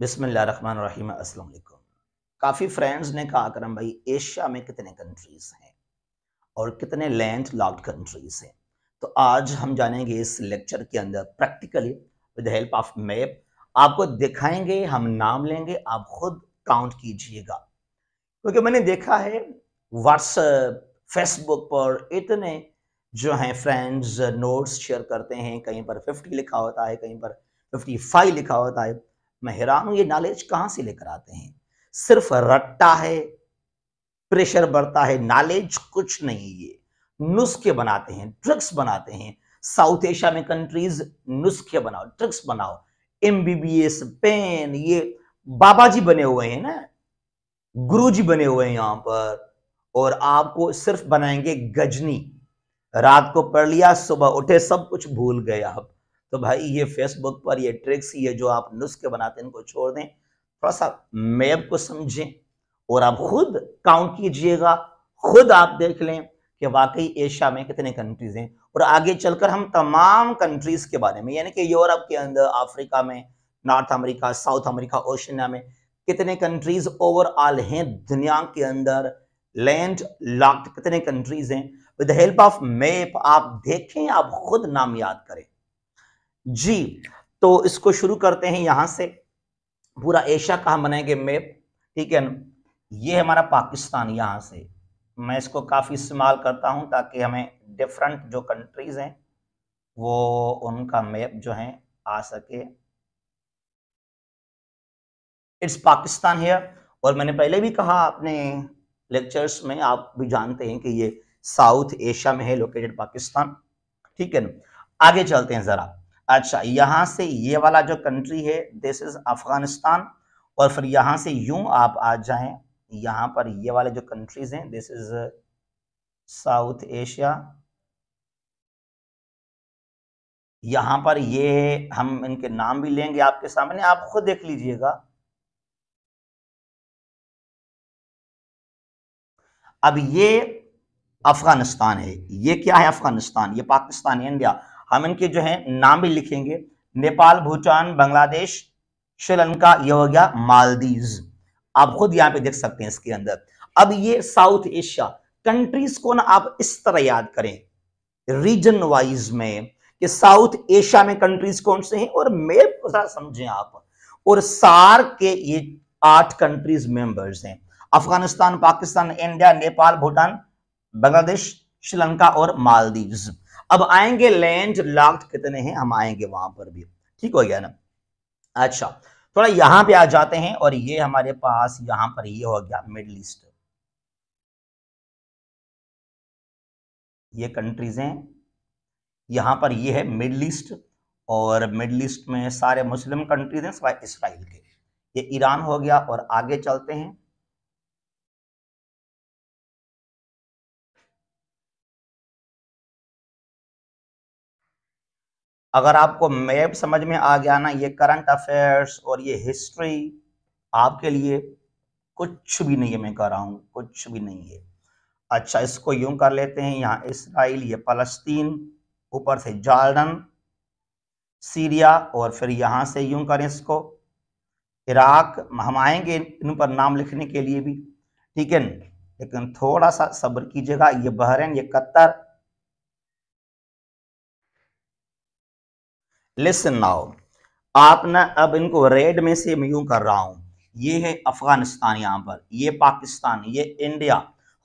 बिसमीम असलकुम काफ़ी फ्रेंड्स ने कहा करम भाई एशिया में कितने कंट्रीज़ हैं और कितने लैंड लॉक्ड कंट्रीज़ हैं तो आज हम जानेंगे इस लेक्चर के अंदर practically with help of map आपको दिखाएंगे हम नाम लेंगे आप खुद काउंट कीजिएगा क्योंकि तो मैंने देखा है व्हाट्सएप फेसबुक पर इतने जो हैं फ्रेंड्स नोट्स शेयर करते हैं कहीं पर फिफ्टी लिखा होता है कहीं पर फाइव लिखा होता है मैं हैरान हूं ये नॉलेज कहां से लेकर आते हैं सिर्फ रट्टा है प्रेशर बढ़ता है नॉलेज कुछ नहीं ये नुस्खे बनाते हैं ट्रिक्स बनाते हैं साउथ एशिया में कंट्रीज नुस्खे बनाओ ट्रिक्स बनाओ एमबीबीएस पेन ये बाबा जी बने हुए हैं ना गुरु जी बने हुए हैं यहाँ पर और आपको सिर्फ बनाएंगे गजनी रात को पढ़ लिया सुबह उठे सब कुछ भूल गए आप तो भाई ये फेसबुक पर ये ट्रिक्स ये जो आप नुस्खे बनाते हैं इनको छोड़ दें थोड़ा सा मैप को समझें और आप खुद काउंट कीजिएगा खुद आप देख लें कि वाकई एशिया में कितने कंट्रीज हैं और आगे चलकर हम तमाम कंट्रीज के बारे में यानी कि यूरोप के अंदर अफ्रीका में North America South America Oceania में कितने कंट्रीज ओवरऑल हैं दुनिया के अंदर लैंड लॉक्ड कितने कंट्रीज हैं विद हेल्प ऑफ मैप आप देखें आप खुद नाम याद करें जी तो इसको शुरू करते हैं यहां से पूरा एशिया का हम बनाएंगे मैप ठीक है ये हमारा पाकिस्तान यहां से मैं इसको काफ़ी इस्तेमाल करता हूं ताकि हमें डिफरेंट जो कंट्रीज़ हैं वो उनका मैप जो है आ सके इट्स पाकिस्तान है और मैंने पहले भी कहा अपने लेक्चर्स में आप भी जानते हैं कि ये साउथ एशिया में है लोकेटेड पाकिस्तान ठीक है ना आगे चलते हैं ज़रा अच्छा यहाँ से ये वाला जो कंट्री है दिस इज़ अफ़गानिस्तान और फिर यहाँ से यूं आप आ जाएं यहाँ पर ये वाले जो कंट्रीज़ हैं दिस इज़ साउथ एशिया यहाँ पर ये हम इनके नाम भी लेंगे आपके सामने आप खुद देख लीजिएगा अब ये अफगानिस्तान है ये क्या है अफगानिस्तान ये पाकिस्तान इंडिया हम इनके जो है नाम भी लिखेंगे नेपाल भूटान बांग्लादेश श्रीलंका ये हो गया मालदीव आप खुद यहां पे देख सकते हैं इसके अंदर अब ये साउथ एशिया कंट्रीज को ना आप इस तरह याद करें रीजन वाइज में कि साउथ एशिया में कंट्रीज कौन से हैं और मेरे साथ समझें आप और सार के ये आठ कंट्रीज मेंबर्स हैं अफगानिस्तान पाकिस्तान इंडिया नेपाल भूटान बांग्लादेश श्रीलंका और मालदीव्स अब आएंगे लैंड लॉक्ड कितने हैं हम आएंगे वहां पर भी ठीक हो गया ना अच्छा थोड़ा यहां पे आ जाते हैं और ये हमारे पास यहां पर ये हो गया मिडल ईस्ट ये कंट्रीज हैं यहां पर ये है मिडल ईस्ट और मिडल ईस्ट में सारे मुस्लिम कंट्रीज हैं सिवाय इसराइल के ये ईरान हो गया और आगे चलते हैं अगर आपको मैप समझ में आ गया ना ये करंट अफेयर्स और ये हिस्ट्री आपके लिए कुछ भी नहीं है मैं कह रहा हूँ कुछ भी नहीं है अच्छा इसको यूं कर लेते हैं यहाँ इसराइल ये फलस्तीन ऊपर से जॉर्डन सीरिया और फिर यहाँ से यूं करें इसको इराक हम आएंगे इन पर नाम लिखने के लिए भी ठीक है लेकिन थोड़ा सा सब्र कीजिएगा ये बहरेन ये कत्तर लिसन नाउ आप ना अब इनको रेड में से मैं यूं कर रहा हूं ये है अफगानिस्तान यहाँ पर ये पाकिस्तान ये इंडिया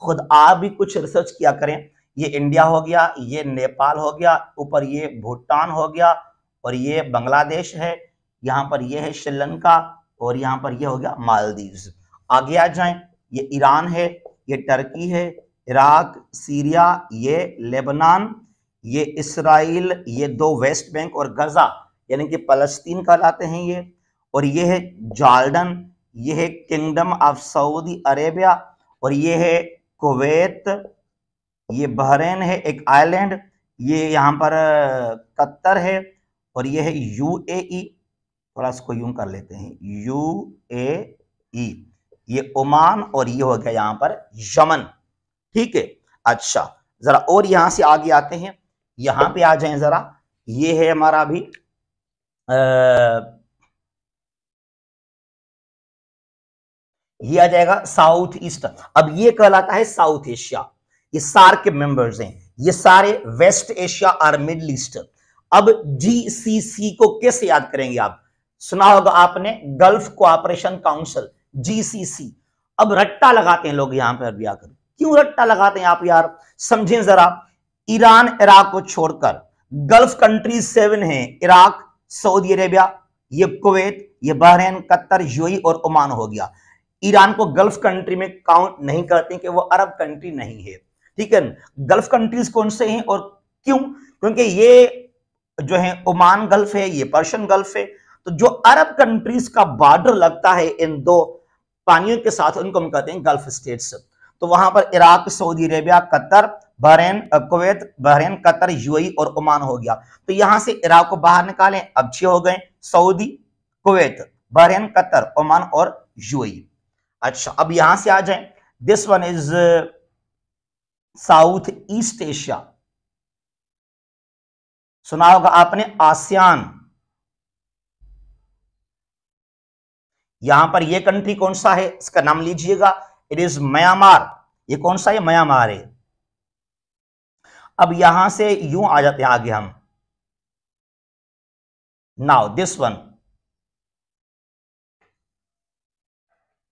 खुद आप भी कुछ रिसर्च किया करें ये इंडिया हो गया ये नेपाल हो गया ऊपर ये भूटान हो गया और ये बांग्लादेश है यहां पर ये है श्रीलंका और यहां पर ये हो गया मालदीव्स आगे आ जाएं ये ईरान है ये टर्की है इराक सीरिया ये लेबनान ये इसराइल ये दो वेस्ट बैंक और गजा यानी कि फलस्तीन कहलाते हैं ये और ये है जॉर्डन ये है किंगडम ऑफ सऊदी अरेबिया और ये है कुवैत ये बहरेन है एक आइलैंड ये यहाँ पर कत्तर है और ये है यूएई थोड़ा इसको यूं कर लेते हैं यूएई ये ओमान और ये हो गया यहाँ पर यमन ठीक है अच्छा जरा और यहाँ से आगे आते हैं यहां पे आ जाए जरा ये है हमारा अभी ये आ जाएगा साउथ ईस्ट अब ये कहलाता है साउथ एशिया ये सार के मेंबर्स हैं ये सारे वेस्ट एशिया और मिडल ईस्ट अब जीसीसी को कैसे याद करेंगे आप सुना होगा आपने गल्फ कोऑपरेशन काउंसिल जीसीसी अब रट्टा लगाते हैं लोग यहां पर भी आकर क्यों रट्टा लगाते हैं आप यार समझें जरा ईरान इराक को छोड़कर गल्फ कंट्रीज सेवन है इराक सऊदी अरेबिया ये कुवैत ये बहरेन कतर यूई और ओमान हो गया ईरान को गल्फ कंट्री में काउंट नहीं करते कि वो अरब कंट्री नहीं है ठीक है गल्फ कंट्रीज कौन से हैं और क्यों क्योंकि ये जो है ओमान गल्फ है ये पर्शियन गल्फ है तो जो अरब कंट्रीज का बॉर्डर लगता है इन दो पानियों के साथ उनको हम कहते हैं गल्फ स्टेट्स तो वहां पर Iraq Saudi Arabia Qatar Bahrain Kuwait Bahrain Qatar UAE और ओमान हो गया तो यहां से इराक को बाहर निकालें अब छह हो गए Saudi Kuwait Bahrain Qatar Oman और यूएई अच्छा अब यहां से आ जाए this one is South East Asia सुना होगा आपने आसियान यहां पर यह कंट्री कौन सा है इसका नाम लीजिएगा इट इज म्यांमार ये कौन सा है म्यांमार है अब यहां से यू आ जाते हैं आगे हम नाउ दिस वन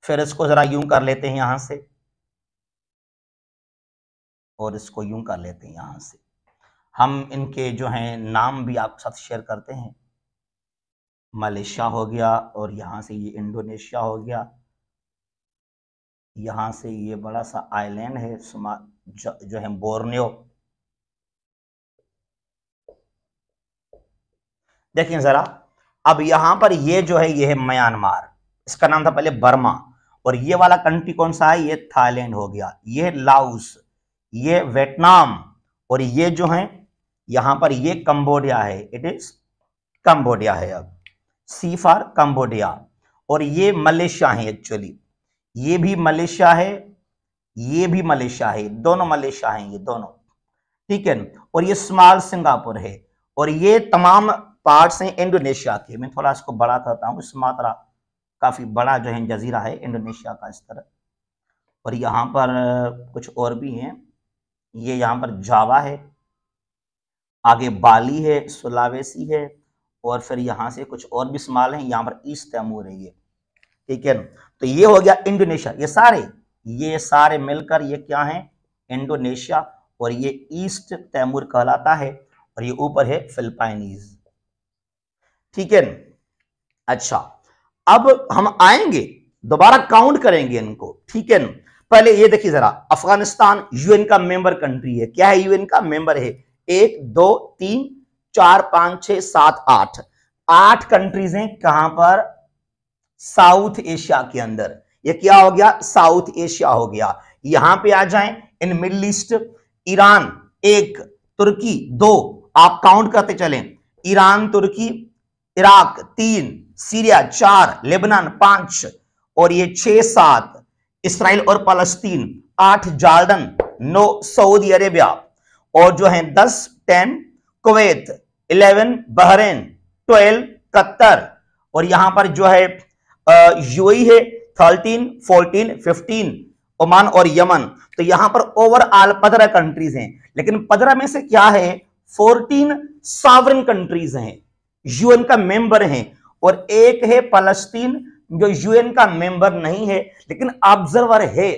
फिर इसको जरा यूं कर लेते हैं यहां से और इसको यूं कर लेते हैं यहां से हम इनके जो हैं नाम भी आपके साथ शेयर करते हैं मलेशिया हो गया और यहां से ये इंडोनेशिया हो गया यहां से ये बड़ा सा आइलैंड है जो है बोर्नियो देखिए ज़रा अब यहां पर ये जो है ये है म्यांमार इसका नाम था पहले बर्मा और ये वाला कंट्री कौन सा है ये थाईलैंड हो गया ये लाउस ये वेटनाम और ये जो है यहां पर ये कंबोडिया है इट इज कंबोडिया है अब सी फॉर कंबोडिया और ये मलेशिया है एक्चुअली ये भी मलेशिया है ये भी मलेशिया है दोनों मलेशिया हैं ये दोनों ठीक है और ये स्मॉल सिंगापुर है और ये तमाम पार्ट्स हैं इंडोनेशिया के मैं थोड़ा इसको बड़ा करता हूँ मात्रा काफ़ी बड़ा जो है जजीरा है इंडोनेशिया का इस तरह और यहाँ पर कुछ और भी हैं ये यहाँ पर जावा है आगे बाली है सुलावेसी है और फिर यहाँ से कुछ और भी स्मॉल हैं यहाँ पर ईस्ट तैमूर है ये ठीक है ना तो ये हो गया इंडोनेशिया ये सारे ये सारे मिलकर ये क्या है इंडोनेशिया और ये ईस्ट तैमूर कहलाता है और ये ऊपर है फिलिपाइनीज़ ठीक है अच्छा अब हम आएंगे दोबारा काउंट करेंगे इनको ठीक है पहले ये देखिए जरा अफगानिस्तान यूएन का मेंबर कंट्री है क्या है यूएन का मेंबर है एक दो तीन चार पांच छह सात आठ आठ कंट्रीज हैं कहां पर साउथ एशिया के अंदर ये क्या हो गया साउथ एशिया हो गया यहां पे आ जाएं इन मिडल ईस्ट ईरान एक तुर्की दो आप काउंट करते चलें ईरान तुर्की इराक तीन सीरिया चार लेबनान पांच और ये छह सात इसराइल और पलस्तीन आठ जार्डन नौ सऊदी अरेबिया और जो है दस ten Kuwait eleven Bahrain twelve Qatar और यहां पर जो है यूएई है थर्टीन फोर्टीन फिफ्टीन ओमान और यमन तो यहां पर ओवरऑल पंद्रह कंट्रीज हैं लेकिन पंद्रह में से क्या है फोर्टीन सॉवरन कंट्रीज हैं यूएन का मेंबर हैं और एक है फलस्तीन जो यूएन का मेंबर नहीं है लेकिन ऑब्जर्वर है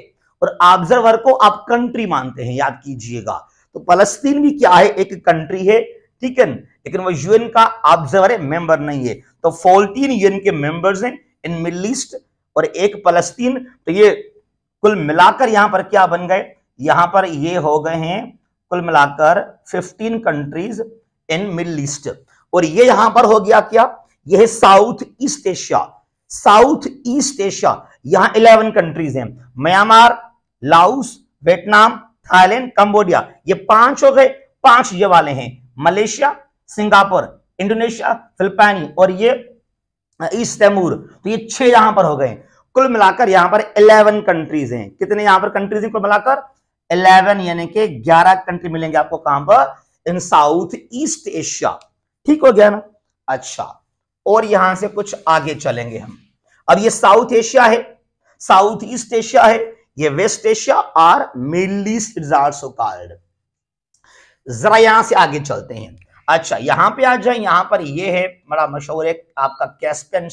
और ऑब्जर्वर को आप कंट्री मानते हैं याद कीजिएगा तो फलस्तीन भी क्या है एक कंट्री है ठीक है लेकिन वो यूएन का ऑब्जर्वर है मेंबर नहीं है तो फोर्टीन यूएन के मेंबर्स हैं इन मिडल ईस्ट और एक फलस्तीन तो ये कुल मिलाकर यहां पर क्या बन गए यहां पर ये हो गए हैं कुल मिलाकर fifteen countries in Middle East और ये यहां पर हो गया क्या यह South East Asia South East Asia यहां इलेवन कंट्रीज हैं Myanmar Laos Vietnam Thailand Cambodia ये पांच हो गए पांच ये वाले हैं मलेशिया सिंगापुर इंडोनेशिया फिलिपाइन और ये ईस्ट तैमूर तो ये छह यहां पर हो गए कुल मिलाकर यहां पर इलेवन कंट्रीज हैं कितने यहां पर कंट्रीज हैं कुल मिलाकर इलेवन यानी कि ग्यारह कंट्री मिलेंगे आपको कहां पर इन साउथ ईस्ट एशिया ठीक हो गया ना अच्छा और यहां से कुछ आगे चलेंगे हम अब ये साउथ एशिया है साउथ ईस्ट एशिया है ये वेस्ट एशिया और मिडलीस्ट ईस्ट कॉल्ड जरा यहां से आगे चलते हैं अच्छा यहां पे आ जाए यहां पर ये है बड़ा मशहूर है आपका कैस्पियन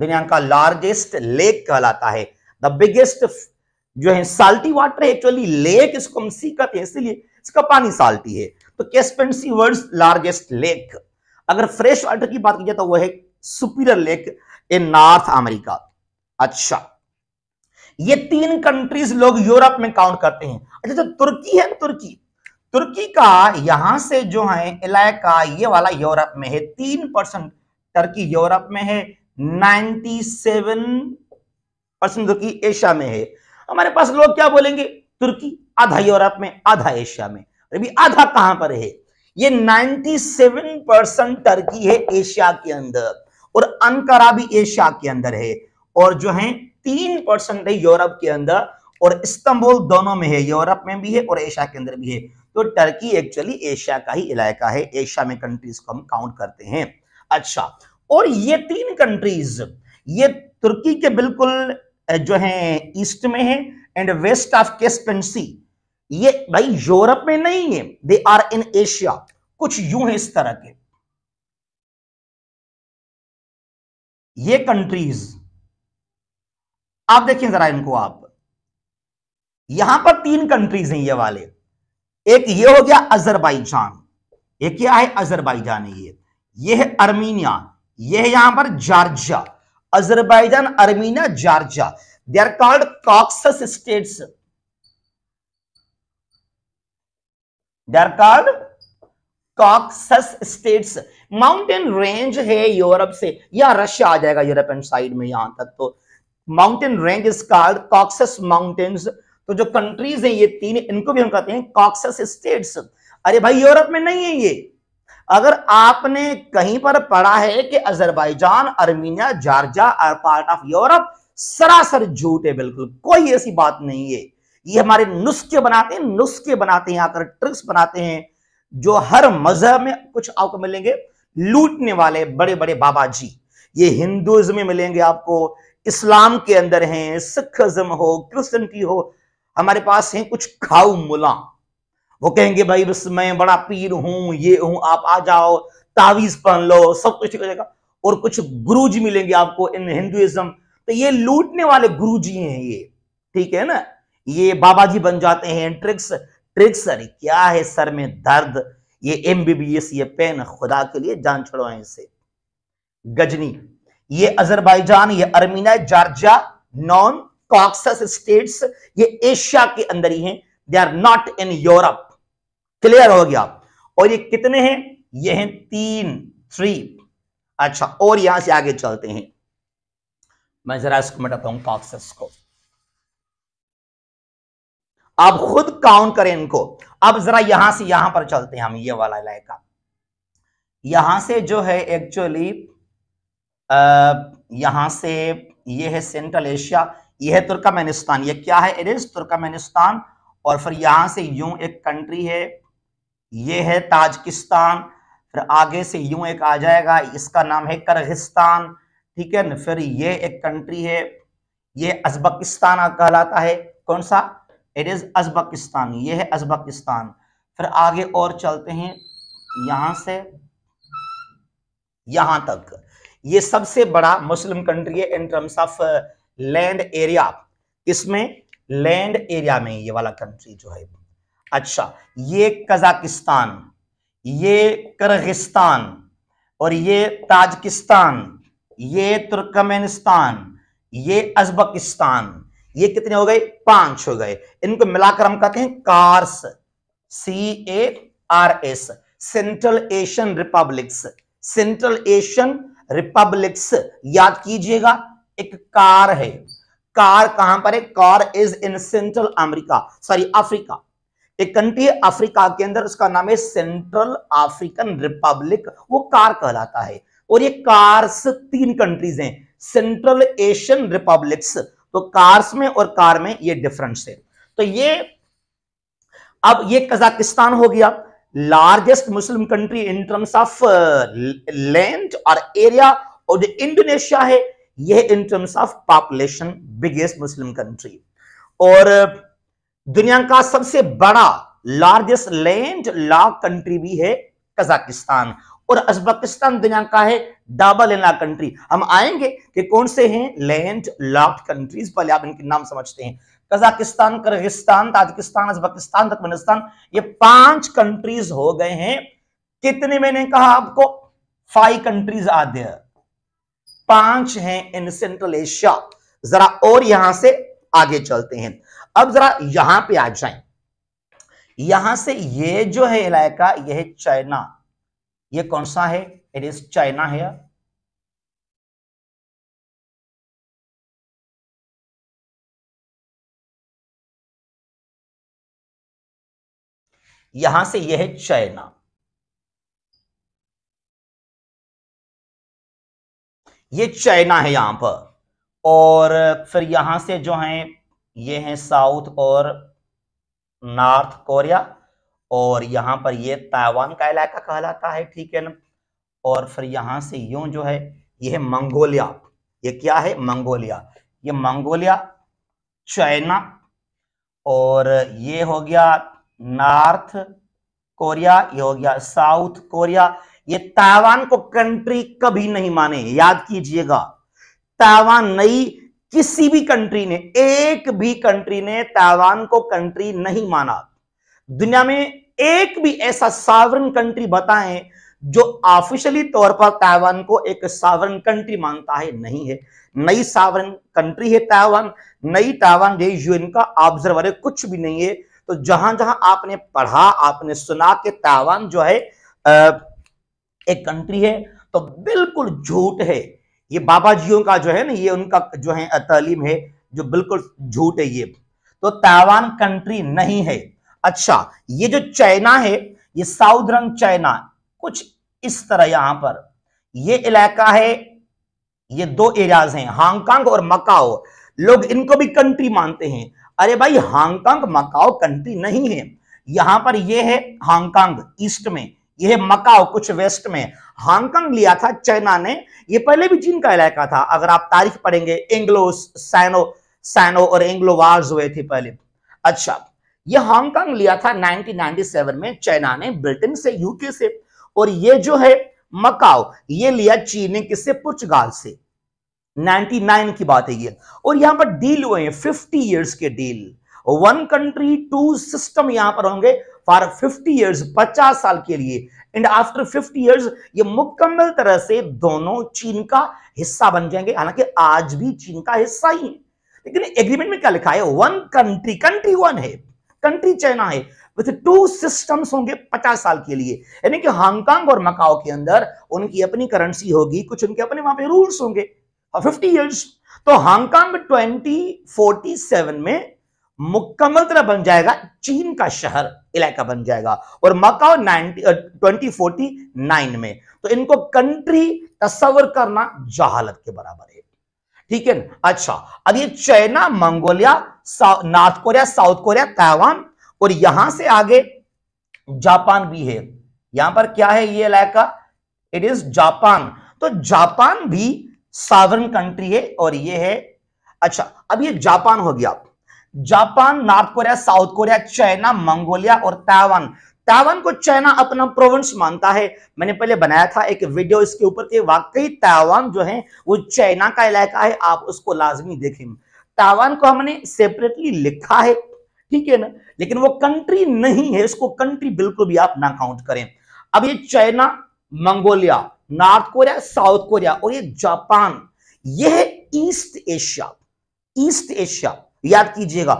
दुनिया का लार्जेस्ट लेक कहलाता है द बिगेस्ट जो है साल्टी वाटर एक्चुअली लेक इसको हम सी कहते हैं इसीलिए इसका पानी साल्टी है तो कैसपेंसी वर्ल्ड लार्जेस्ट लेक अगर फ्रेश वाटर की बात की जाए तो वह है Superior lake in North America अच्छा ये तीन कंट्रीज लोग यूरोप में काउंट करते हैं अच्छा जो तो तुर्की है तुर्की तुर्की का यहां से जो है इलाका ये वाला यूरोप में है तीन परसेंट तुर्की यूरोप में है ninety seven percent Turkey Asia में है हमारे पास लोग क्या बोलेंगे तुर्की आधा यूरोप में आधा एशिया में अभी तो आधा कहां पर है ये 97 परसेंट टर्की है एशिया के अंदर और अंकारा भी एशिया के अंदर है और जो है तीन परसेंट है यूरोप के अंदर और इस्तांबुल दोनों में है यूरोप में भी है और एशिया के अंदर भी है तो टर्की एक्चुअली एशिया का ही इलाका है एशिया में कंट्रीज को हम काउंट करते हैं अच्छा और ये तीन कंट्रीज ये तुर्की के बिल्कुल जो है ईस्ट में है एंड वेस्ट ऑफ केस्पेंसी ये भाई यूरोप में नहीं है दे आर इन एशिया कुछ यूं है इस तरह के ये कंट्रीज आप देखिए जरा इनको आप यहां पर तीन कंट्रीज हैं ये वाले एक ये हो गया अजरबैजान ये क्या है अजरबैजान ये ये है अर्मीनिया ये है यहां पर Georgia Azerbaijan Armenia Georgia they are called Caucasus states they are Caucasus states mountain range है यूरोप से या रशिया आ जाएगा यूरोपियन साइड में यहां तक तो mountain range is called Caucasus mountains तो जो कंट्रीज हैं ये तीन इनको भी हम कहते हैं कॉक्सस स्टेट्स अरे भाई यूरोप में नहीं है ये अगर आपने कहीं पर पढ़ा है कि Azerbaijan Armenia Georgia are part of Europe सरासर झूठ है बिल्कुल कोई ऐसी बात नहीं है ये हमारे नुस्खे बनाते हैं नुस्खे बनाते हैं आकर ट्रिक्स बनाते हैं जो हर मजहब में कुछ आपको मिलेंगे लूटने वाले बड़े बड़े बाबा जी ये हिंदुज्म में मिलेंगे आपको इस्लाम के अंदर हैं सिखज्म हो क्रिश्चनिटी हो हमारे पास हैं कुछ खाऊ मुला वो कहेंगे भाई बस मैं बड़ा पीर हूं ये हूं आप आ जाओ तावीज पहन लो सब कुछ हो जाएगा और कुछ गुरुजी मिलेंगे आपको इन हिंदुइज्म तो ये लूटने वाले गुरुजी हैं ये ठीक है ना ये बाबा जी बन जाते हैं ट्रिक्स ट्रिक्स सर क्या है सर में दर्द ये एम बी बी एस ये पेन खुदा के लिए जान छोड़वाए इसे गजनी ये अजरबैजान ये Armenia Georgia known Caucasus states ये एशिया के अंदर ही हैं they are not in Europe clear हो गया और ये कितने हैं ये हैं तीन थ्री अच्छा और यहां से आगे चलते हैं मैं जरा इसको मिटाता हूं कॉक्सस को अब खुद काउंट करें इनको अब जरा यहां से यहां पर चलते हैं हम ये वाला इलाका यहां से जो है एक्चुअली यहां से ये है सेंट्रल एशिया ये है तुर्कमेनिस्तान ये क्या है इट इज तुर्कमेनिस्तान और फिर यहां से यूं एक कंट्री है ये है ताजकिस्तान फिर आगे से यूं एक आ जाएगा इसका नाम है करगिस्तान ठीक है न फिर ये एक कंट्री है ये अजबकिस्तान कहलाता है कौन सा इट इज़ अजबकिस्तान ये है अजबकिस्तान फिर आगे और चलते हैं यहां से यहां तक ये सबसे बड़ा मुस्लिम कंट्री है in terms of land area इसमें लैंड एरिया में ये वाला कंट्री जो है अच्छा ये कजाकिस्तान ये करगिस्तान और ये ताजकिस्तान ये तुर्कमेनिस्तान ये अजबकिस्तान ये कितने हो गए पांच हो गए इनको मिलाकर हम कहते हैं CARs C A R S Central Asian Republics Central Asian Republics याद कीजिएगा एक कार है कार कहां पर है CAR is in Central America sorry Africa एक कंट्री अफ्रीका के अंदर उसका नाम है सेंट्रल अफ्रीकन रिपब्लिक वो कार कहलाता है और ये कार्स तीन कंट्रीज हैं सेंट्रल एशियन रिपब्लिक्स तो कार्स में और कार में ये डिफरेंस है तो ये अब ये कजाकिस्तान हो गया largest Muslim country in terms of land और एरिया और जो इंडोनेशिया है यह in terms of population biggest Muslim country और uh, दुनिया का सबसे बड़ा लार्जेस्ट लैंड लॉ कंट्री भी है कजाकिस्तान और अजबकिस्तान दुनिया का है डाबल एना कंट्री हम आएंगे कि कौन से हैं लैंड लॉक्ड कंट्रीज पहले आप इनके नाम समझते हैं Kazakhstan Kyrgyzstan Tajikistan Uzbekistan Turkmenistan ये पांच कंट्रीज हो गए हैं कितने मैंने कहा आपको फाइव कंट्रीज आद्य पांच हैं इन सेंट्रल एशिया जरा और यहां से आगे चलते हैं अब जरा यहां पे आ जाएं यहां से ये जो है इलाका यह है चाइना ये कौन सा है इट इज चाइना है यहां से यह है चाइना ये चाइना है यहां पर और फिर यहां से जो है ये है साउथ और नॉर्थ कोरिया और यहाँ पर ये ताइवान का इलाका कहलाता है ठीक है ना और फिर यहाँ से यूं जो है ये है मंगोलिया ये क्या है मंगोलिया ये मंगोलिया चाइना और ये हो गया नॉर्थ कोरिया ये हो गया साउथ कोरिया ये ताइवान को कंट्री कभी नहीं माने याद कीजिएगा ताइवान नई किसी भी कंट्री ने एक भी कंट्री ने ताइवान को कंट्री नहीं माना दुनिया में एक भी ऐसा सावरन कंट्री बताएं जो ऑफिशियली तौर पर ताइवान को एक सावरन कंट्री मानता है नहीं है नई सावरन कंट्री है ताइवान नई ताइवान देश यूएन का ऑब्जर्वर है कुछ भी नहीं है तो जहां जहां आपने पढ़ा आपने सुना कि ताइवान जो है एक कंट्री है तो बिल्कुल झूठ है ये बाबा जियों का जो है ना ये उनका जो है तालीम है जो बिल्कुल झूठ है ये तो ताइवान कंट्री नहीं है अच्छा ये जो चाइना है ये साउदर्न चाइना कुछ इस तरह यहां पर ये इलाका है ये दो एरियाज हैं हांगकांग और मकाओ लोग इनको भी कंट्री मानते हैं अरे भाई हांगकांग मकाओ कंट्री नहीं है यहां पर ये है हांगकांग ईस्ट में यह मकाओ कुछ वेस्ट में हांगकांग लिया था चाइना ने ये पहले भी चीन का इलाका था अगर आप तारीख पढ़ेंगे एंग्लो सैनो सैनो और एंग्लो वार्स हुए थे पहले अच्छा ये हांगकांग लिया था 1997 में चाइना ने ब्रिटेन से यूके से और ये जो है मकाओ ये लिया चीन ने किससे पुर्तगाल से 99 की बात है ये और यहां पर डील हुए हैं 50 इयर्स के deal one country two system यहां पर होंगे फॉर 50 इयर्स 50 साल के लिए एंड आफ्टर 50 इयर्स ये मुकम्मल तरह से दोनों चीन का हिस्सा बन जाएंगे हालांकि आज भी चीन का हिस्सा ही है लेकिन एग्रीमेंट में क्या लिखा है वन कंट्री कंट्री वन है कंट्री चाइना है विथ टू सिस्टम्स होंगे 50 साल के लिए यानी कि हांगकांग और मकाओ के अंदर उनकी अपनी करेंसी होगी कुछ उनके अपने वहां पे रूल्स होंगे और 50 इयर्स तो हांगकांग 2047 में मुकम्मल तरह बन जाएगा चीन का शहर इलाका बन जाएगा और मकाओ ट्वेंटी फोर्टी नाइन में तो इनको कंट्री तस्वर करना जहालत के बराबर है ठीक है अच्छा अब ये China Mongolia North Korea South Korea Taiwan और यहां से आगे जापान भी है यहां पर क्या है ये इलाका इट इज जापान तो जापान भी सावरन कंट्री है और ये है अच्छा अब ये जापान हो गया Japan North Korea South Korea China Mongolia और ताइवान ताइवान को चाइना अपना प्रोविंस मानता है मैंने पहले बनाया था एक वीडियो इसके ऊपर कि वाकई ताइवान जो है वो चाइना का इलाका है आप उसको लाजमी देखें ताइवान को हमने सेपरेटली लिखा है ठीक है ना लेकिन वो कंट्री नहीं है इसको कंट्री बिल्कुल भी आप ना काउंट करें अब ये China Mongolia North Korea South Korea और ये जापान यह ईस्ट एशिया ईस्ट एशिया याद कीजिएगा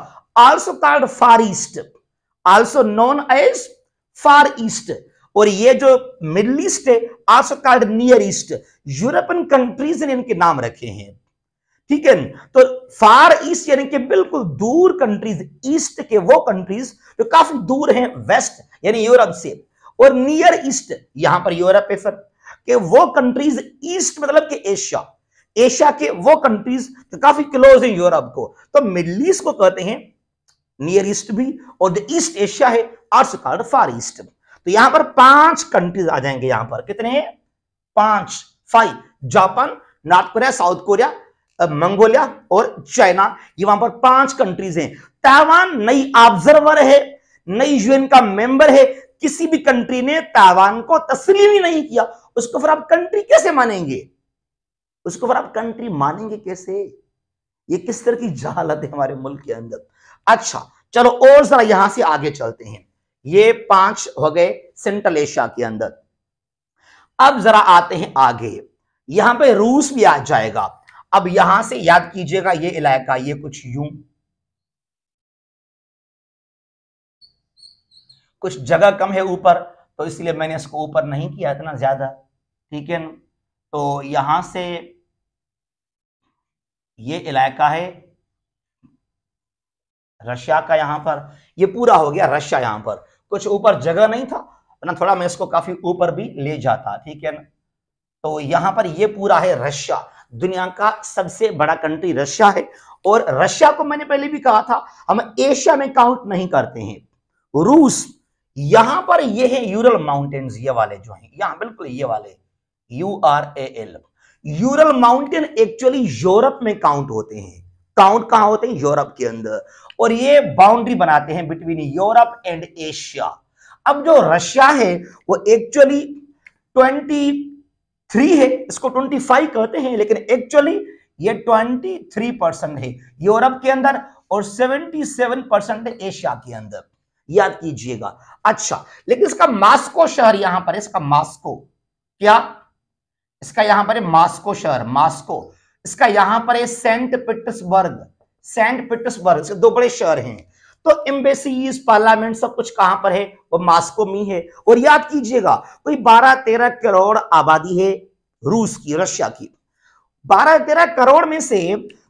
also called Far East also known as Far East और ये जो मिडल ईस्ट है also called Near East European countries ने इनके नाम रखे हैं ठीक है तो फार ईस्ट यानी कि बिल्कुल दूर कंट्रीज ईस्ट के वो कंट्रीज जो काफी दूर हैं वेस्ट यानी यूरोप से और नियर ईस्ट यहां पर यूरोप है फिर मतलब के वो कंट्रीज ईस्ट मतलब कि एशिया एशिया के वो कंट्रीज जो काफी क्लोज है यूरोप को तो मिडल ईस्ट को कहते हैं नियर ईस्ट भी और जो ईस्ट एशिया है आल्सो कॉल्ड फार ईस्ट तो यहां पर पांच कंट्रीज आ जाएंगे यहां पर कितने पांच five Japan North Korea South Korea Mongolia और चाइना ये वहां पर पांच कंट्रीज हैं ताइवान नई ऑब्जर्वर है नई यूएन का मेंबर है किसी भी कंट्री ने ताइवान को तस्लीम ही नहीं किया उसको फिर आप कंट्री कैसे मानेंगे उसको फिर आप कंट्री मानेंगे कैसे ये किस तरह की जहालत है हमारे मुल्क के अंदर अच्छा चलो और जरा यहां से आगे चलते हैं ये पांच हो गए सेंट्रल एशिया के अंदर अब जरा आते हैं आगे यहां पे रूस भी आ जाएगा अब यहां से याद कीजिएगा ये इलाका ये कुछ यूं कुछ जगह कम है ऊपर तो इसलिए मैंने इसको ऊपर नहीं किया इतना ज्यादा ठीक है तो यहां से ये इलाका है रशिया का यहां पर ये पूरा हो गया रशिया यहां पर कुछ ऊपर जगह नहीं था ना थोड़ा मैं इसको काफी ऊपर भी ले जाता ठीक है ना तो यहां पर ये पूरा है रशिया दुनिया का सबसे बड़ा कंट्री रशिया है और रशिया को मैंने पहले भी कहा था हम एशिया में काउंट नहीं करते हैं रूस यहां पर ये है यूरल माउंटेन्स ये वाले जो हैं यहां बिल्कुल ये वाले U R A L Ural mountain actually Europe में काउंट होते हैं काउंट कहां होते हैं यूरोप के अंदर और ये बाउंड्री बनाते हैं बिटवीन यूरोप एंड एशिया अब जो रशिया है वो एक्चुअली ट्वेंटी थ्री है इसको ट्वेंटी फाइव कहते हैं लेकिन एक्चुअली ये ट्वेंटी थ्री परसेंट है यूरोप के अंदर और सेवेंटी सेवन परसेंट है एशिया के अंदर याद कीजिएगा अच्छा लेकिन इसका मास्को शहर यहां पर है इसका मास्को क्या इसका यहां पर है मास्को शहर मास्को इसका यहां पर है सेंट पीटर्सबर्ग सेंट पीटर्सबर्ग दो बड़े शहर हैं तो एम्बेसीज पार्लियामेंट सब कुछ कहां पर है वो मास्को में है और याद कीजिएगा कोई बारह तेरह करोड़ आबादी है रूस की रशिया की बारह तेरह करोड़ में से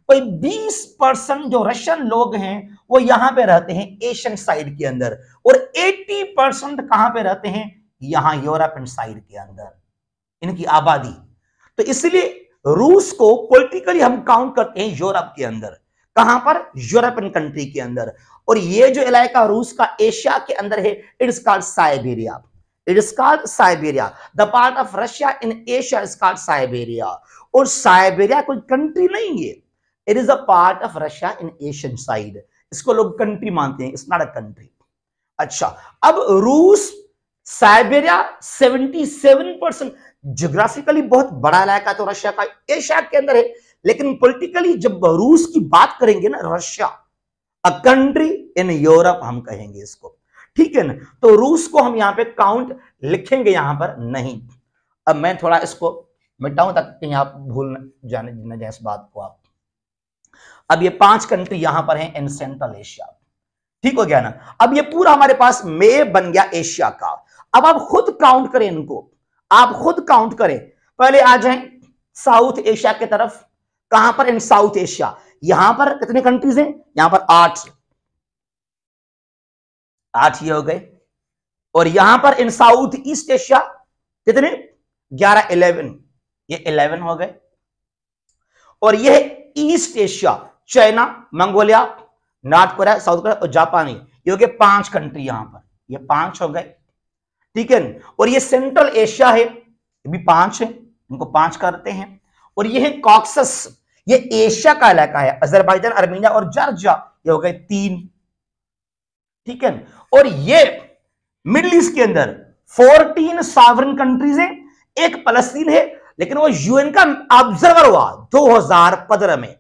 कोई बीस परसेंट जो रशियन लोग हैं वो यहां पे रहते हैं एशियन साइड के अंदर और एट्टी परसेंट कहां पे रहते हैं यहां यूरोपियन साइड के अंदर इनकी आबादी तो इसलिए रूस को पॉलिटिकली हम काउंट करते हैं यूरोप के अंदर कहां पर यूरोपियन कंट्री के अंदर और ये जो इलाका रूस का एशिया के अंदर है it is called Siberia it is called Siberia the part of Russia in Asia is called Siberia और साइबेरिया कोई कंट्री नहीं है it is a part of Russia in Asian side इसको लोग कंट्री मानते हैं इट्स नॉट अ कंट्री अच्छा अब रूस साइबेरिया 77 परसेंट जोग्राफिकली बहुत बड़ा इलाका तो रशिया का एशिया के अंदर है लेकिन पोलिटिकली जब रूस की बात करेंगे ना Russia a country in Europe हम कहेंगे इसको ठीक है ना तो रूस को हम यहां पे काउंट लिखेंगे यहां पर नहीं अब मैं थोड़ा इसको मिटाऊं ताकि कहीं आप भूल जाने न जाए इस बात को आप अब ये पांच कंट्री यहां पर हैं इन सेंट्रल एशिया ठीक हो गया ना अब ये पूरा हमारे पास मे बन गया एशिया का अब आप खुद काउंट करें इनको आप खुद काउंट करें पहले आ जाए साउथ एशिया की तरफ कहां पर इन साउथ एशिया यहां पर कितने कंट्रीज हैं यहां पर आठ आठ ये हो गए और यहां पर इन साउथ ईस्ट एशिया कितने ग्यारह इलेवन ये इलेवन हो गए और यह East Asia China Mongolia North Korea South Korea और जापानी ये हो गए पांच कंट्री यहां पर ये पांच हो गए ठीक है और ये सेंट्रल एशिया है ये भी पांच है इनको पांच करते हैं और ये है कॉक्सस ये एशिया का इलाका है अजरबैजान अर्मेनिया और जर्जिया ये हो गए तीन ठीक है और ये मिडल ईस्ट के अंदर फोर्टीन सावरन कंट्रीज है एक फलस्तीन है लेकिन वो यूएन का ऑब्जर्वर हुआ 2015 में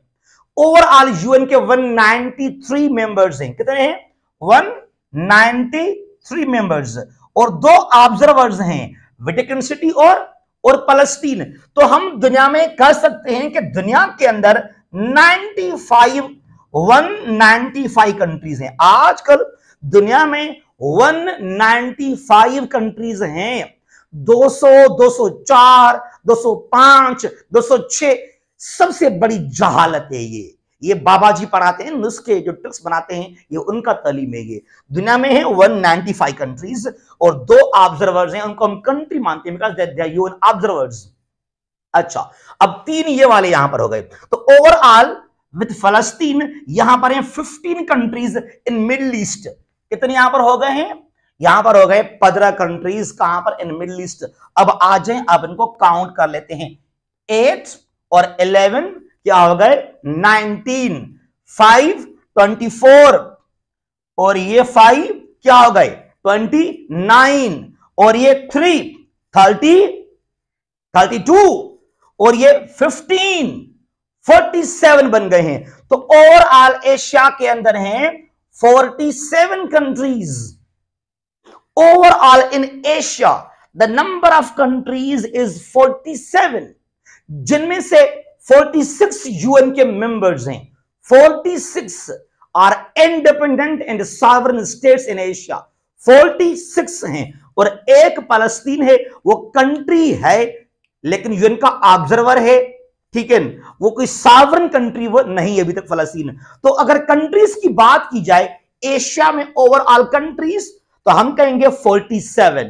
ओवरऑल यूएन के 193 मेंबर्स हैं कितने हैं 193 मेंबर्स और दो ऑब्जर्वर्स हैं विटिकन सिटी और और पलस्तीन तो हम दुनिया में कह सकते हैं कि दुनिया के अंदर 95 195 कंट्रीज हैं आजकल दुनिया में 195 कंट्रीज हैं 200 204 205 206 सबसे बड़ी जहालत है ये ये बाबा जी पढ़ाते हैं नुस्खे जो ट्रिक्स बनाते हैं ये उनका तलीम है ये दुनिया में है 195 कंट्रीज और दो ऑब्जर्वर्स हैं उनको हम कंट्री मानते हैं बिकॉज यून ऑब्जर्वर्स अच्छा अब तीन ये वाले यहां पर हो गए तो ओवरऑल विद फलस्तीन यहां पर हैं 15 कंट्रीज इन मिडल ईस्ट कितने यहां पर हो गए हैं यहां पर हो गए पंद्रह कंट्रीज कहां पर इन मिडल ईस्ट अब आ जाए अब इनको काउंट कर लेते हैं एट और इलेवन क्या हो गए नाइनटीन फाइव ट्वेंटी फोर और ये फाइव क्या हो गए ट्वेंटी नाइन और ये थ्री थर्टी थर्टी टू और ये फिफ्टीन फोर्टी सेवन बन गए हैं तो ओवरऑल एशिया के अंदर हैं forty seven countries overall in Asia the number of countries is forty seven जिनमें से 46 यूएन के मेंबर्स हैं 46 are independent and sovereign states in Asia 46 हैं और एक फलस्तीन है वो कंट्री है लेकिन यूएन का ऑब्जर्वर है ठीक है वो कोई सावरन कंट्री वो नहीं है अभी तक फलस्तीन तो अगर कंट्रीज की बात की जाए एशिया में ओवरऑल कंट्रीज तो हम कहेंगे 47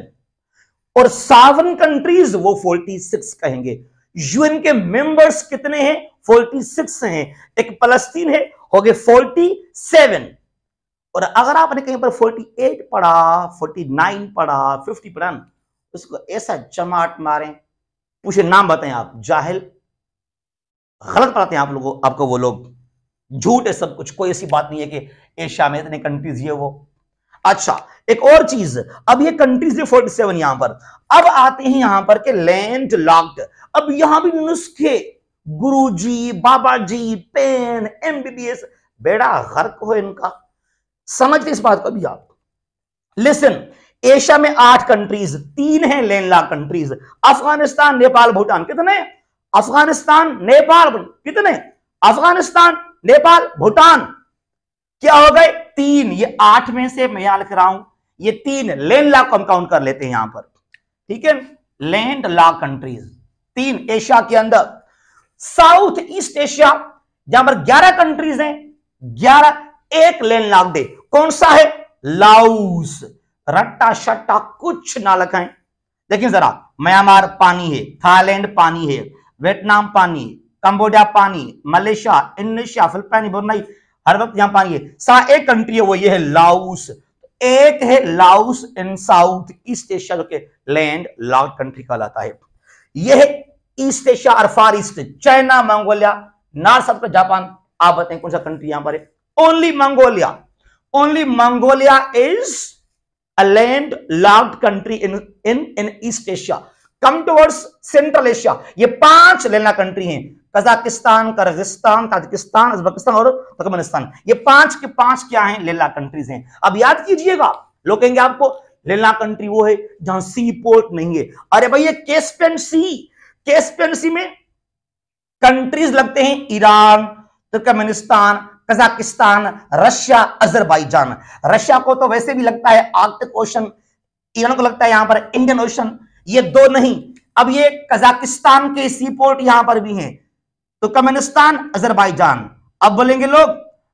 और सावन कंट्रीज वो 46 कहेंगे यूएन के मेंबर्स कितने हैं 46 हैं एक फलस्तीन है हो गए 47 और अगर आपने कहीं पर 48 पढ़ा 49 पढ़ा 50 पढ़ा उसको ऐसा जमाट मारें पूछे नाम बताएं आप जाहिल गलत पढ़ाते हैं आप लोगों आपको वो लोग झूठ है सब कुछ कोई ऐसी बात नहीं है कि एशिया में इतने कंट्रीज ये वो अच्छा एक और चीज अब ये कंट्रीज फोर्टी सेवन यहां पर अब आते हैं यहां पर के लैंड लॉक्ड अब यहां भी नुस्खे गुरुजी बाबा जी पेन एमबीबीएस बेड़ा गर्क हो इनका समझते इस बात को भी आप लिसन एशिया में आठ कंट्रीज तीन हैं लॉक कंट्रीज अफगानिस्तान नेपाल भूटान कितने अफगानिस्तान नेपाल कितने अफगानिस्तान नेपाल भूटान क्या हो गए तीन ये आठ में से मैं यहां लिख रहा हूं ये तीन लेन हम काउंट कर लेते हैं यहां पर ठीक है लैंड लॉक कंट्रीज तीन एशिया के अंदर साउथ ईस्ट एशिया जहां पर ग्यारह कंट्रीज हैं ग्यारह एक लेन लॉक दे कौन सा है लाउस रट्टा शट्टा कुछ ना लगाएं लेकिन जरा म्यांमार पानी है थाईलैंड पानी है वियतनाम पानी कंबोडिया पानी मलेशिया इंडोनेशिया फिलिपाइन ब्रुनई हर वक्त यहां पाएंगे एक कंट्री है वो ये है लाउस तो एक है Laos in South East Asia के लैंड लाउड कंट्री कहलाता है ये है ईस्ट एशिया और Far East China Mongolia North Africa Japan आप बताएं कौन सा कंट्री यहां पर है only Mongolia only Mongolia is a land locked country in in in East Asia come towards Central Asia ये पांच लेना कंट्री हैं कजाकिस्तान कर्गिस्तान ताजिकिस्तान उजबकिस्तान और तकमानिस्तान ये पांच के पांच क्या हैं लेला कंट्रीज हैं अब याद कीजिएगा लोग कहेंगे आपको लेला कंट्री वो है जहां सी पोर्ट नहीं है अरे भैया केस्पेन सी केस्पेन सी में कंट्रीज लगते हैं Iran Turkmenistan Kazakhstan Russia Azerbaijan Russia को तो वैसे भी लगता है आर्टिक ओशन ईरान को लगता है यहां पर इंडियन ओशन ये दो नहीं अब ये कजाकिस्तान के सी पोर्ट यहां पर भी हैं तो कमेनिस्तान अजरबाइजान अब बोलेंगे लोग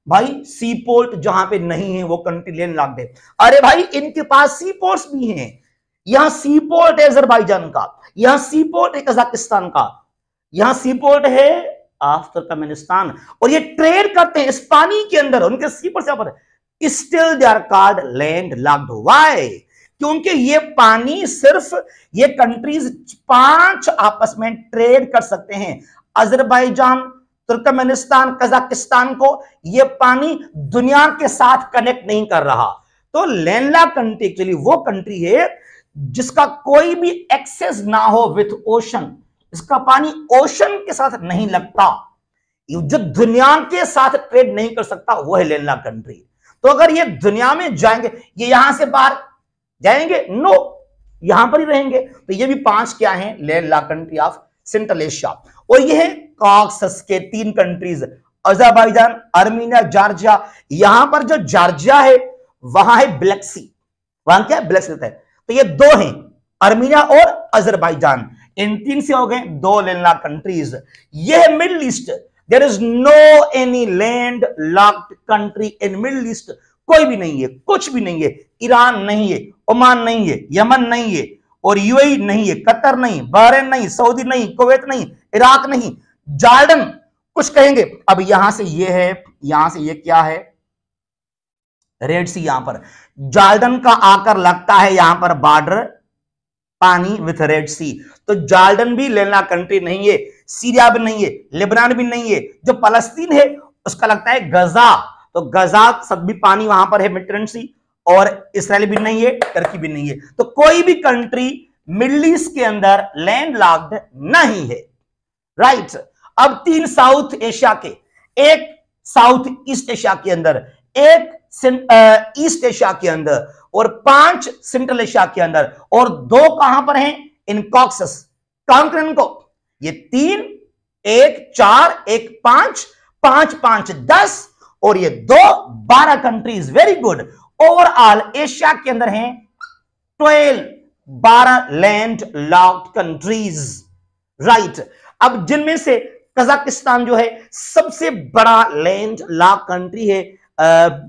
भाई सी पोर्ट जहां पे नहीं है वो कंट्री लेन लाग दे अरे भाई इनके पास सी पोर्ट भी हैं यहां सी पोर्ट है अजरबैजान का यहां सी पोर्ट है कजाकिस्तान का यहां सी पोर्ट है आफ्टर कम्युनिस्तान और ये ट्रेड करते हैं स्पानी के अंदर उनके सी पोर्ट से पर still they are called land locked why क्योंकि ये पानी सिर्फ ये कंट्रीज पांच आपस में ट्रेड कर सकते हैं अजरबैजान तुर्कमेनिस्तान कजाकिस्तान को यह पानी दुनिया के साथ कनेक्ट नहीं कर रहा तो लैंडला कंट्री एक्चुअली वो कंट्री है जिसका कोई भी एक्सेस ना हो विथ ओशन इसका पानी ओशन के साथ नहीं लगता जो दुनिया के साथ ट्रेड नहीं कर सकता वो है लैंडला कंट्री तो अगर ये दुनिया में जाएंगे ये यहां से बाहर जाएंगे नो यहां पर ही रहेंगे तो ये भी पांच क्या है landlocked country of Central Asia और ये कॉक्सस के तीन कंट्रीज अजरबैजान अर्मीनिया जॉर्जिया यहां पर जो जॉर्जिया है वहां है ब्लैक सी वहां क्या ब्लैक सी है तो ये दो हैं अर्मीनिया और अजरबैजान इन तीन से हो गए दो लेना कंट्रीज ये है Middle East there is no any land locked country in Middle East कोई भी नहीं है कुछ भी नहीं है ईरान नहीं है ओमान नहीं है यमन नहीं है और यूएई नहीं है कतर नहीं बहरेन नहीं सऊदी नहीं कुवैत नहीं इराक नहीं जॉर्डन कुछ कहेंगे अब यहां से ये है यहां से ये क्या है रेड सी यहां पर जॉर्डन का आकर लगता है यहां पर बॉर्डर पानी विथ रेड सी तो जॉर्डन भी लेना कंट्री नहीं है सीरिया भी नहीं है लेबनान भी नहीं है जो फलस्तीन है उसका लगता है गजा तो गजा सब भी पानी वहां पर है मिट्रेंसी सी और इसराइल भी नहीं है टर्की भी नहीं है तो कोई भी कंट्री मिडल ईस्ट के अंदर लैंड लॉक्ड नहीं है राइट अब तीन साउथ एशिया के एक साउथ ईस्ट एशिया के अंदर एक ईस्ट एशिया के अंदर और पांच सेंट्रल एशिया के अंदर और दो कहां पर हैं इन कॉक्सस काउंटरन को ये तीन एक चार एक पांच पांच पांच दस और ये दो बारह countries very good overall Asia के अंदर हैं ट्वेल्व बारह लैंड लॉक्ड कंट्रीज राइट अब जिनमें से कजाकिस्तान जो है सबसे बड़ा लैंड लॉक कंट्री है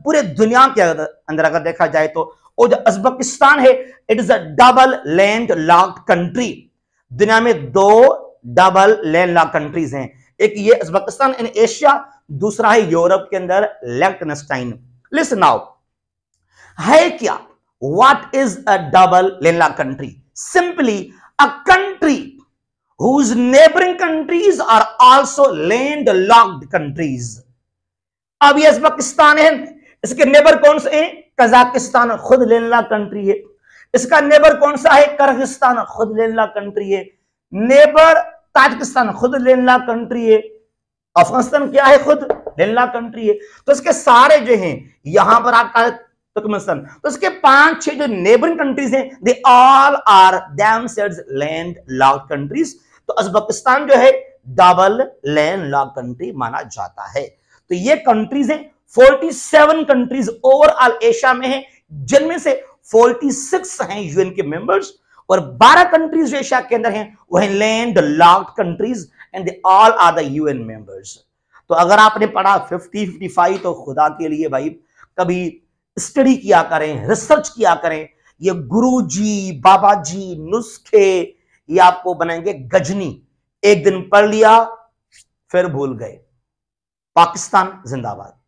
पूरे दुनिया के अंदर अगर देखा जाए तो और जो अजबकिस्तान है it is a double land locked country दुनिया में दो डबल लैंड लॉक कंट्रीज हैं एक ये अजबकिस्तान इन एशिया दूसरा है यूरोप के अंदर लेफ्टनस्टाइन लिस्ट नाउ है क्या is a double double country simply a country whose neighbouring countries are also land locked countries अब ये पाकिस्तान है इसके नेबर कौन से हैं कजाकिस्तान खुद लेनला कंट्री है इसका नेबर कौन सा है कर्गिस्तान खुद लेनला कंट्री है नेबर ताजकिस्तान खुद लेनला कंट्री है अफगानिस्तान क्या है खुद लेनला कंट्री है तो इसके सारे जो हैं यहां पर आपका तुर्कमेनिस्तान तो इसके पांच छह जो नेबरिंग कंट्रीज हैं they all are them land lock countries तो उज्बेकिस्तान जो है डबल लैंड लॉक कंट्री माना जाता है तो ये कंट्रीज हैं 47 कंट्रीज ओवरऑल एशिया में हैं जिनमें से 46 हैं यूएन के मेंबर्स और 12 कंट्रीज जो एशिया के अंदर हैं वो हैं land locked countries and they all are the UN members तो अगर आपने पढ़ा 50 55 तो खुदा के लिए भाई कभी स्टडी किया करें रिसर्च किया करें ये गुरु जी बाबा जी नुस्खे ये आपको बनाएंगे गजनी एक दिन पढ़ लिया फिर भूल गए पाकिस्तान जिंदाबाद